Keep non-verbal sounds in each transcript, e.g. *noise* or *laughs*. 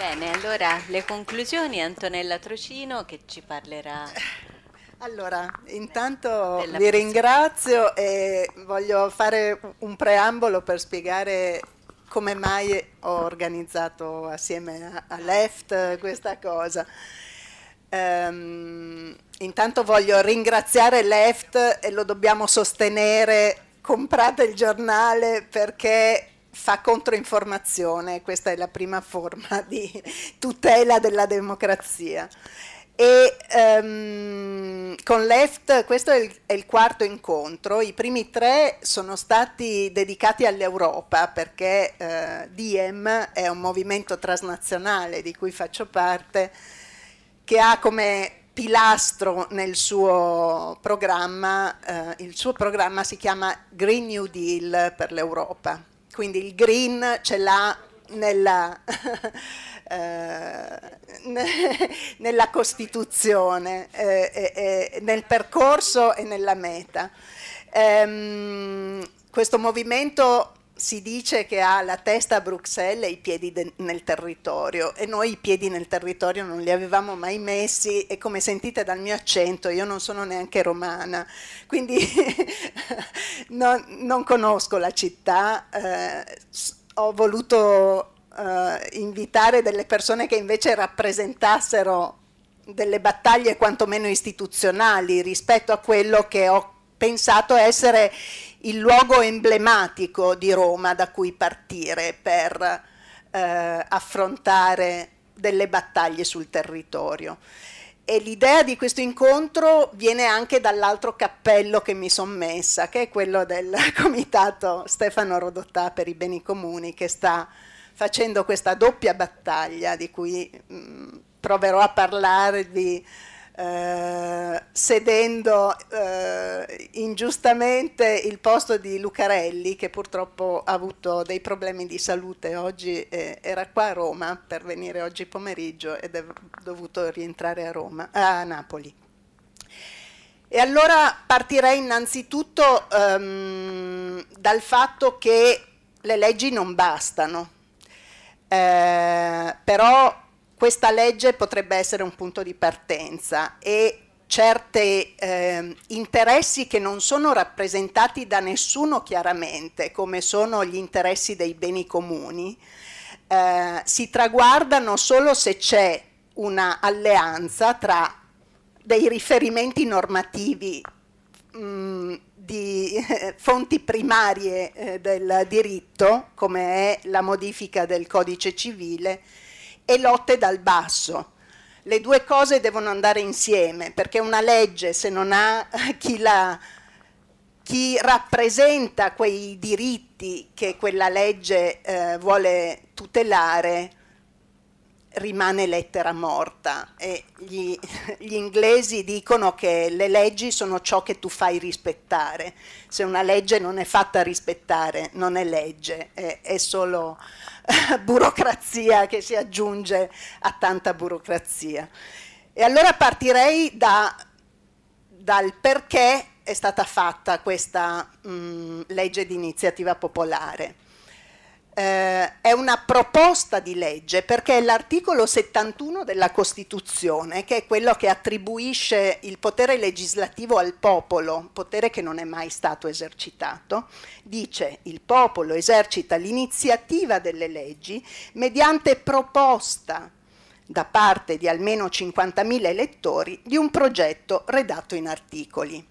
Bene, allora le conclusioni Antonella Trocino che ci parlerà allora, intanto vi ringrazio e voglio fare un preambolo per spiegare come mai ho organizzato assieme a Left questa cosa. Um, intanto voglio ringraziare Left e lo dobbiamo sostenere, comprate il giornale perché fa controinformazione, questa è la prima forma di tutela della democrazia. E um, con l'EFT questo è il, è il, quarto incontro, i primi tre sono stati dedicati all'Europa perché uh, Diem è un movimento transnazionale di cui faccio parte che ha come pilastro nel suo programma, uh, il suo programma si chiama Green New Deal per l'Europa quindi il green ce l'ha nella, *laughs* eh, nella, Costituzione, eh, nel percorso e nella meta. Ehm, questo movimento si dice che ha la testa a Bruxelles e i piedi nel territorio e noi i piedi nel territorio non li avevamo mai messi e come sentite dal mio accento io non sono neanche romana, quindi *laughs* non, non, conosco la città, eh, ho voluto eh, invitare delle persone che invece rappresentassero delle battaglie quantomeno istituzionali rispetto a quello che ho pensato essere il luogo emblematico di Roma da cui partire per eh, affrontare delle battaglie sul territorio. E l'idea di questo incontro viene anche dall'altro cappello che mi sono messa, che è quello del *laughs* comitato Stefano Rodottà per i beni comuni, che sta facendo questa doppia battaglia di cui mh, mm, proverò a parlarvi eh, sedendo eh, ingiustamente il posto di Lucarelli, che purtroppo ha avuto dei problemi di salute oggi, eh, era qua a Roma per venire oggi pomeriggio ed è dovuto rientrare a, Roma, a Napoli. E allora partirei innanzitutto ehm, dal fatto che le leggi non bastano, eh, però questa legge potrebbe essere un punto di partenza e certi eh, interessi che non sono rappresentati da nessuno chiaramente, come sono gli interessi dei beni comuni, eh, si traguardano solo se c'è una alleanza tra dei riferimenti normativi mh, mm, di eh, fonti primarie eh, del diritto, come è la modifica del codice civile, e lotte dal basso. Le due cose devono andare insieme, perché una legge, se non ha *laughs* chi, la, chi rappresenta quei diritti che quella legge eh, vuole tutelare, rimane lettera morta. E gli, *laughs* gli, inglesi dicono che le leggi sono ciò che tu fai rispettare. Se una legge non è fatta rispettare, non è legge, è, è solo *laughs* burocrazia che si aggiunge a tanta burocrazia. E allora partirei da, dal perché è stata fatta questa mh, mm, legge di iniziativa popolare eh, è una proposta di legge perché è l'articolo 71 della Costituzione che è quello che attribuisce il potere legislativo al popolo, potere che non è mai stato esercitato, dice il popolo esercita l'iniziativa delle leggi mediante proposta da parte di almeno 50.000 elettori di un progetto redatto in articoli.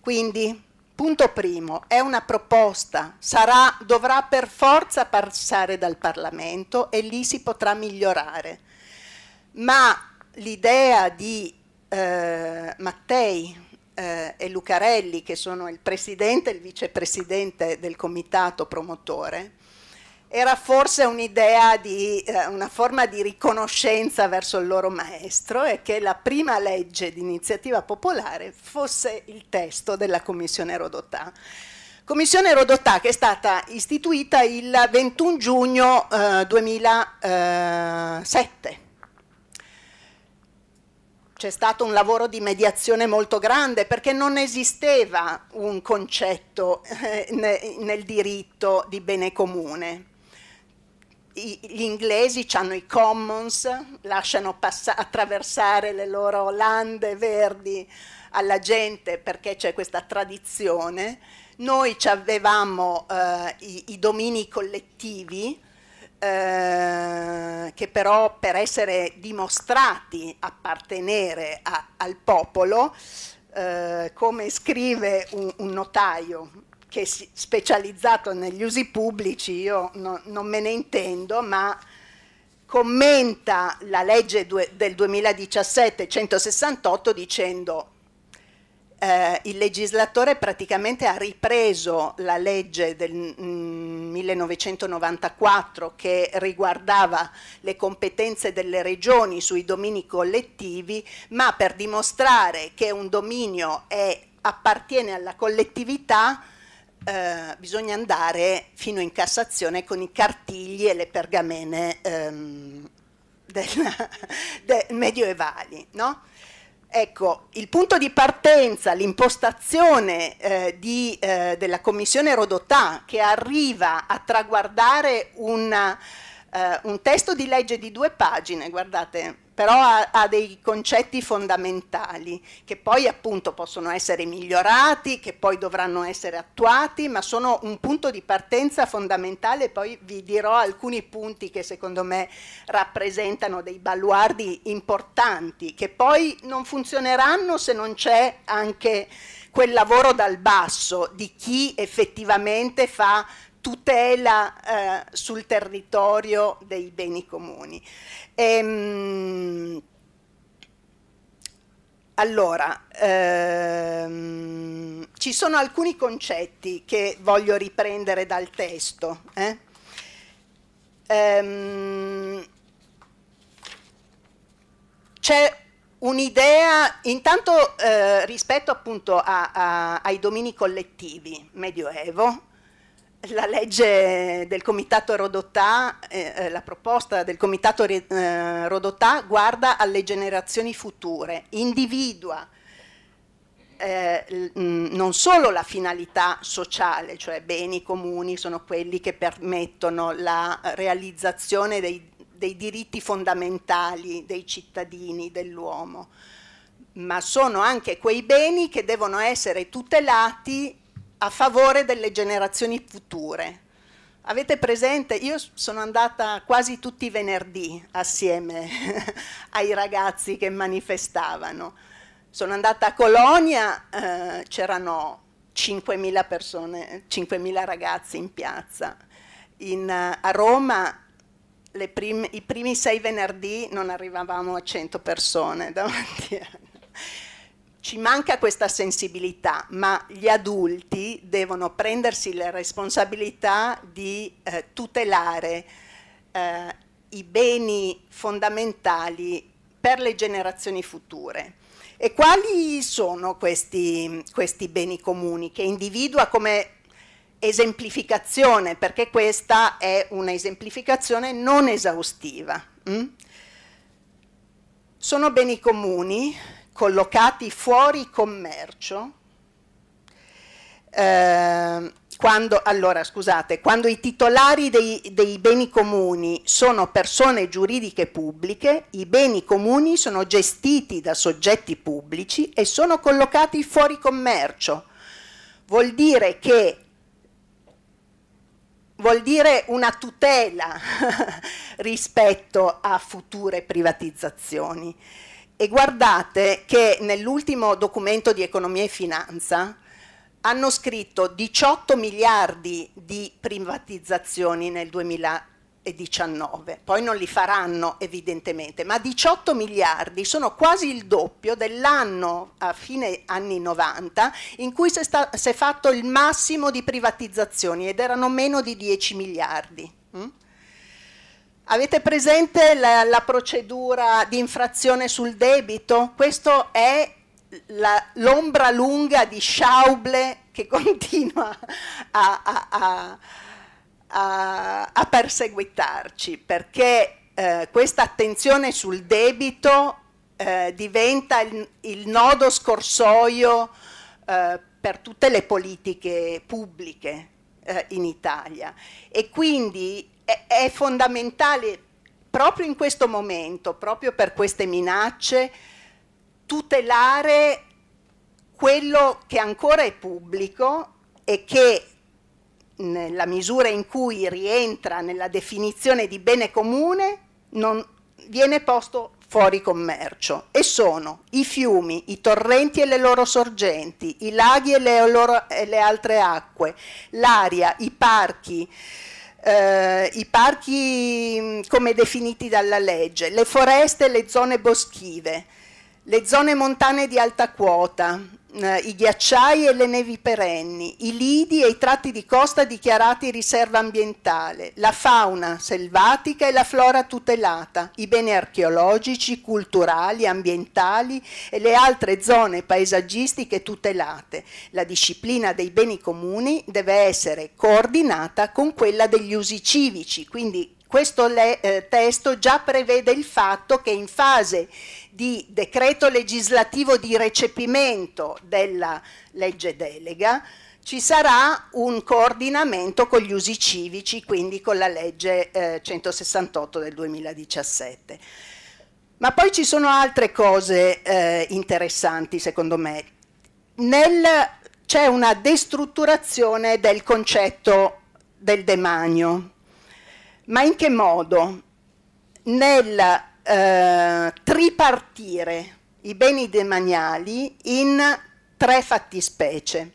Quindi Punto primo, è una proposta, sarà, dovrà per forza passare dal Parlamento e lì si potrà migliorare. Ma l'idea di eh, Mattei eh, e Lucarelli, che sono il presidente e il vicepresidente del comitato promotore, era forse un'idea di eh, una forma di riconoscenza verso il loro maestro e che la prima legge di iniziativa popolare fosse il testo della Commissione Rodotà. Commissione Rodotà che è stata istituita il 21 giugno eh, 2007 eh, c'è stato un lavoro di mediazione molto grande perché non esisteva un concetto eh, nel diritto di bene comune gli inglesi hanno i commons, lasciano passa- attraversare le loro lande verdi alla gente perché c'è questa tradizione. Noi avevamo eh, i, i, domini collettivi eh, che però per essere dimostrati appartenere a, al popolo, eh, come scrive un, un notaio che è specializzato negli usi pubblici, io no, non me ne intendo, ma commenta la legge due, del 2017 168 dicendo eh, il legislatore praticamente ha ripreso la legge del mm, 1994 che riguardava le competenze delle regioni sui domini collettivi, ma per dimostrare che un dominio è, appartiene alla collettività eh, bisogna andare fino in Cassazione con i cartigli e le pergamene ehm, della, *laughs* de, medioevali. No? Ecco, il punto di partenza, l'impostazione eh, di, eh, della commissione Rodotà che arriva a traguardare una eh, un testo di legge di due pagine, guardate, però ha, ha, dei concetti fondamentali che poi appunto possono essere migliorati, che poi dovranno essere attuati, ma sono un punto di partenza fondamentale. Poi vi dirò alcuni punti che secondo me rappresentano dei baluardi importanti, che poi non funzioneranno se non c'è anche quel lavoro dal basso di chi effettivamente fa tutela eh, sul territorio dei beni comuni. Ehm, allora, ehm, ci sono alcuni concetti che voglio riprendere dal testo. Eh? Ehm, C'è un'idea, intanto eh, rispetto appunto a, a, ai domini collettivi, medioevo, la legge del comitato Rodotà, eh, eh la proposta del comitato eh, Rodotà guarda alle generazioni future, individua eh, mm, non solo la finalità sociale, cioè beni comuni sono quelli che permettono la realizzazione dei, dei diritti fondamentali dei cittadini, dell'uomo, ma sono anche quei beni che devono essere tutelati a favore delle generazioni future. Avete presente, io sono andata quasi tutti i venerdì assieme *laughs* ai ragazzi che manifestavano. Sono andata a Colonia, eh, c'erano 5.000 persone, 5.000 ragazzi in piazza. In, eh, a Roma prim, i primi sei venerdì non arrivavamo a 100 persone *laughs* davanti a noi ci manca questa sensibilità, ma gli adulti devono prendersi la responsabilità di eh, tutelare eh, i beni fondamentali per le generazioni future. E quali sono questi, questi beni comuni che individua come esemplificazione, perché questa è un'esemplificazione non esaustiva. Mm? Sono beni comuni collocati fuori commercio, eh, quando, allora, scusate, quando i titolari dei, dei beni comuni sono persone giuridiche pubbliche, i beni comuni sono gestiti da soggetti pubblici e sono collocati fuori commercio. Vuol dire che vuol dire una tutela *laughs* rispetto a future privatizzazioni. E guardate che nell'ultimo documento di economia e finanza hanno scritto 18 miliardi di privatizzazioni nel 2019, poi non li faranno evidentemente, ma 18 miliardi sono quasi il doppio dell'anno a fine anni 90 in cui si è, fatto il massimo di privatizzazioni ed erano meno di 10 miliardi. Mm? Avete presente la, la procedura di infrazione sul debito? Questo è l'ombra lunga di Schauble che *laughs* continua a, a, a, a perseguitarci, perché eh, questa attenzione sul debito eh, diventa il, il, nodo scorsoio eh, per tutte le politiche pubbliche eh, in Italia e quindi è, fondamentale proprio in questo momento, proprio per queste minacce, tutelare quello che ancora è pubblico e che nella misura in cui rientra nella definizione di bene comune non viene posto fuori commercio e sono i fiumi, i torrenti e le loro sorgenti, i laghi e le, loro, e le altre acque, l'aria, i parchi, eh, i parchi mm, come definiti dalla legge, le foreste e le zone boschive, le zone montane di alta quota, eh, i ghiacciai e le nevi perenni, i lidi e i tratti di costa dichiarati riserva ambientale, la fauna selvatica e la flora tutelata, i beni archeologici, culturali, ambientali e le altre zone paesaggistiche tutelate. La disciplina dei beni comuni deve essere coordinata con quella degli usi civici, quindi questo le, eh, testo già prevede il fatto che in fase di decreto legislativo di recepimento della legge delega, ci sarà un coordinamento con gli usi civici, quindi con la legge eh, 168 del 2017. Ma poi ci sono altre cose eh, interessanti, secondo me. c'è una destrutturazione del concetto del demanio. Ma in che modo? Nel eh, tripartire i beni demaniali in tre fattispecie.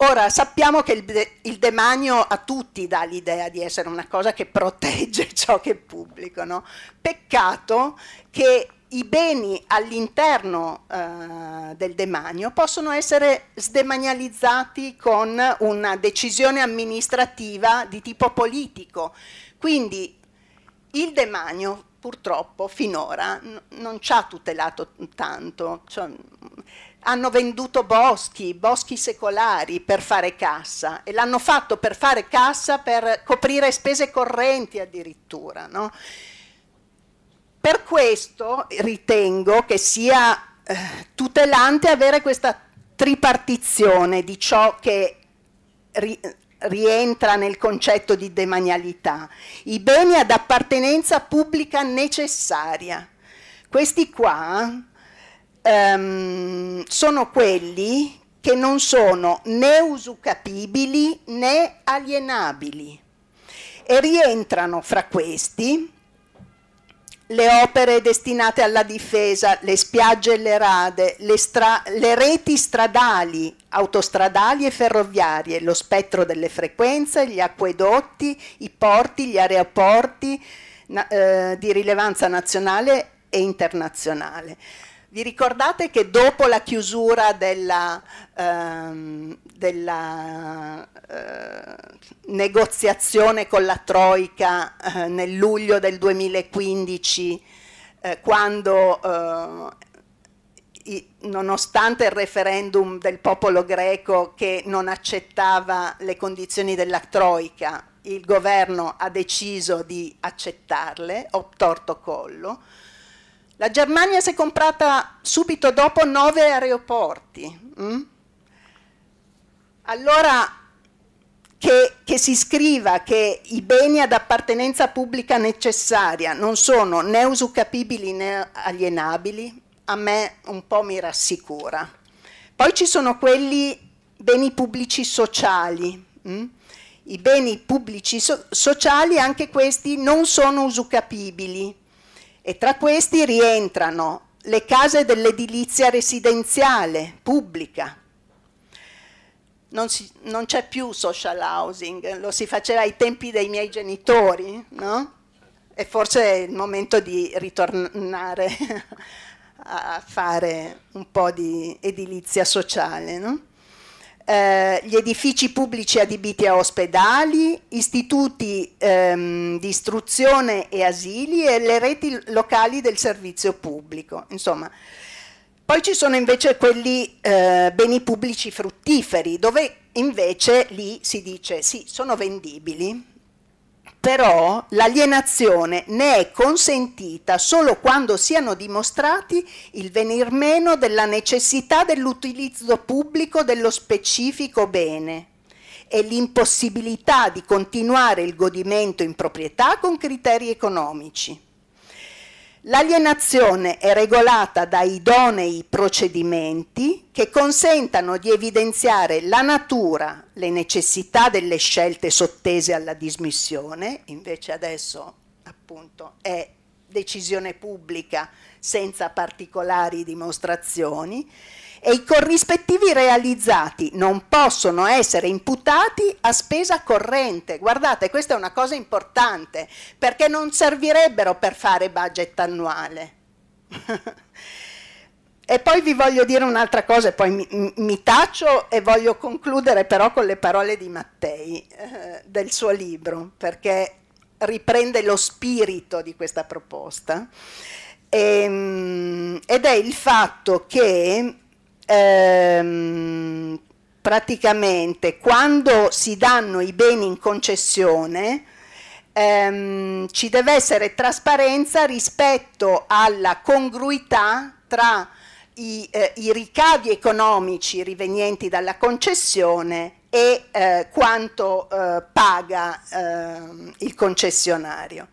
Ora, sappiamo che il, de il, demanio a tutti dà l'idea di essere una cosa che protegge *laughs* ciò che è pubblico, no? Peccato che i beni all'interno eh, del demanio possono essere sdemanializzati con una decisione amministrativa di tipo politico. Quindi il demanio purtroppo finora non ci ha tutelato tanto. Cioè, hanno venduto boschi, boschi secolari per fare cassa e l'hanno fatto per fare cassa per coprire spese correnti addirittura. No? Per questo ritengo che sia eh, tutelante avere questa tripartizione di ciò che rientra nel concetto di demanialità, i beni ad appartenenza pubblica necessaria. Questi qua ehm, sono quelli che non sono né usucapibili né alienabili e rientrano fra questi le opere destinate alla difesa, le spiagge e le rade, le, le, reti stradali, autostradali e ferroviarie, lo spettro delle frequenze, gli acquedotti, i porti, gli aeroporti eh, di rilevanza nazionale e internazionale. Vi ricordate che dopo la chiusura della, ehm, della eh, negoziazione con la Troica eh, nel luglio del 2015, eh, quando eh, i, nonostante il referendum del popolo greco che non accettava le condizioni della Troica, il governo ha deciso di accettarle, ho torto collo, la Germania si è comprata subito dopo nove aeroporti. Mm? Allora che, che, si scriva che i beni ad appartenenza pubblica necessaria non sono né usucapibili né alienabili, a me un po' mi rassicura. Poi ci sono quelli beni pubblici sociali. Mm? I beni pubblici so sociali, anche questi, non sono usucapibili e tra questi rientrano le case dell'edilizia residenziale, pubblica. Non, c'è più social housing, lo si faceva ai tempi dei miei genitori, no? E forse è il momento di ritornare *laughs* a fare un po' di edilizia sociale, no? Eh, gli edifici pubblici adibiti a ospedali, istituti ehm, di istruzione e asili e le reti locali del servizio pubblico. Insomma, poi ci sono invece quelli eh, beni pubblici fruttiferi, dove invece lì si dice sì, sono vendibili, però l'alienazione ne è consentita solo quando siano dimostrati il venir meno della necessità dell'utilizzo pubblico dello specifico bene e l'impossibilità di continuare il godimento in proprietà con criteri economici. L'alienazione è regolata da idonei procedimenti che consentano di evidenziare la natura, le necessità delle scelte sottese alla dismissione, invece adesso appunto è decisione pubblica senza particolari dimostrazioni, e i corrispettivi realizzati non possono essere imputati a spesa corrente. Guardate, questa è una cosa importante perché non servirebbero per fare budget annuale. *laughs* e poi vi voglio dire un'altra cosa, e poi mi, mi, taccio e voglio concludere però con le parole di Mattei eh, del suo libro, perché riprende lo spirito di questa proposta. E, ehm, ed è il fatto che ehm, praticamente quando si danno i beni in concessione ehm, ci deve essere trasparenza rispetto alla congruità tra i, eh, i ricavi economici rivenienti dalla concessione e eh, quanto eh, paga ehm, il concessionario.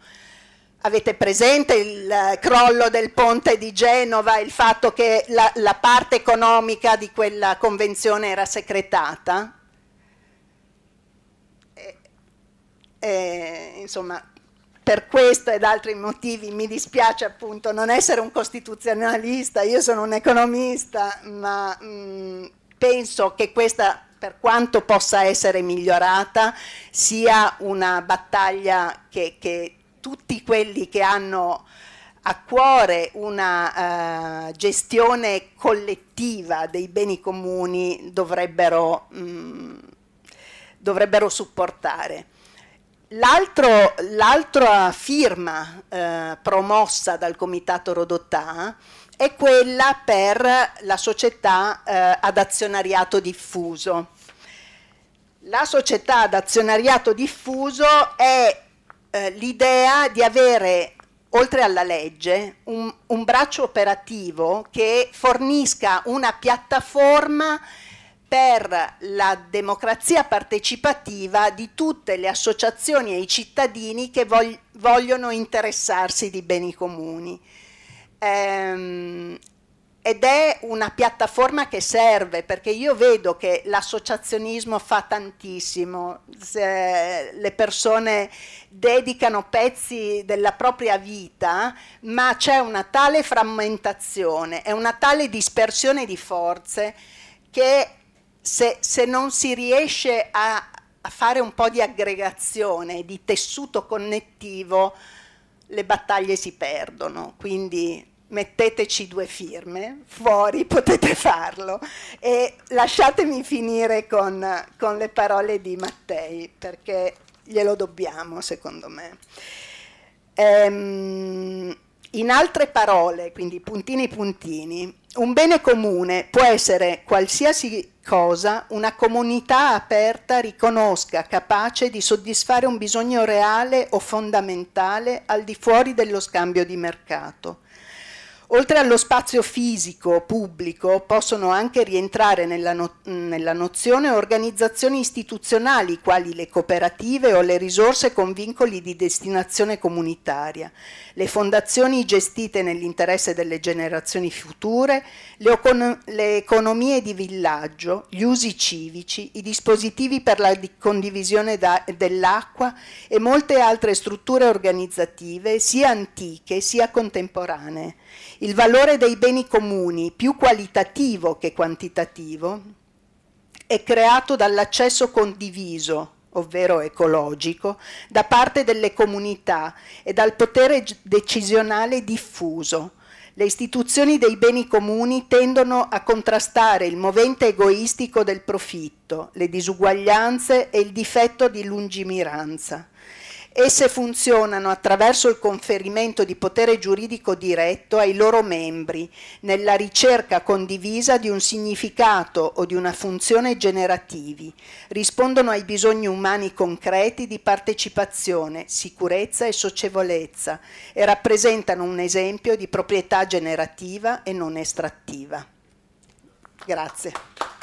Avete presente il eh, crollo del ponte di Genova, il fatto che la, la parte economica di quella convenzione era secretata? E, eh, e, eh, insomma, per questo ed altri motivi mi dispiace appunto non essere un costituzionalista, io sono un economista, ma mh, mm, penso che questa per quanto possa essere migliorata, sia una battaglia che, che tutti quelli che hanno a cuore una uh, gestione collettiva dei beni comuni dovrebbero, mh, mm, dovrebbero supportare. L'altro, l'altra firma uh, promossa dal Comitato Rodotà è quella per la società uh, ad azionariato diffuso. La società ad azionariato diffuso è eh, l'idea di avere oltre alla legge, un, un, braccio operativo che fornisca una piattaforma per la democrazia partecipativa di tutte le associazioni e i cittadini che vogliono interessarsi di beni comuni. Ehm, ed è una piattaforma che serve perché io vedo che l'associazionismo fa tantissimo, eh, le persone dedicano pezzi della propria vita, ma c'è una tale frammentazione è una tale dispersione di forze che se, se non si riesce a, a fare un po' di aggregazione, di tessuto connettivo, le battaglie si perdono. Quindi metteteci due firme, fuori potete farlo e lasciatemi finire con, con le parole di Mattei perché glielo dobbiamo secondo me. Ehm, in altre parole, quindi puntini puntini, un bene comune può essere qualsiasi cosa una comunità aperta riconosca capace di soddisfare un bisogno reale o fondamentale al di fuori dello scambio di mercato. Oltre allo spazio fisico pubblico possono anche rientrare nella, no nella, nozione organizzazioni istituzionali quali le cooperative o le risorse con vincoli di destinazione comunitaria, le fondazioni gestite nell'interesse delle generazioni future, le, le economie di villaggio, gli usi civici, i dispositivi per la condivisione dell'acqua e molte altre strutture organizzative sia antiche sia contemporanee il valore dei beni comuni, più qualitativo che quantitativo, è creato dall'accesso condiviso, ovvero ecologico, da parte delle comunità e dal potere decisionale diffuso. Le istituzioni dei beni comuni tendono a contrastare il movente egoistico del profitto, le disuguaglianze e il difetto di lungimiranza. Esse funzionano attraverso il conferimento di potere giuridico diretto ai loro membri, nella ricerca condivisa di un significato o di una funzione generativi. Rispondono ai bisogni umani concreti di partecipazione, sicurezza e socievolezza e rappresentano un esempio di proprietà generativa e non estrattiva. Grazie.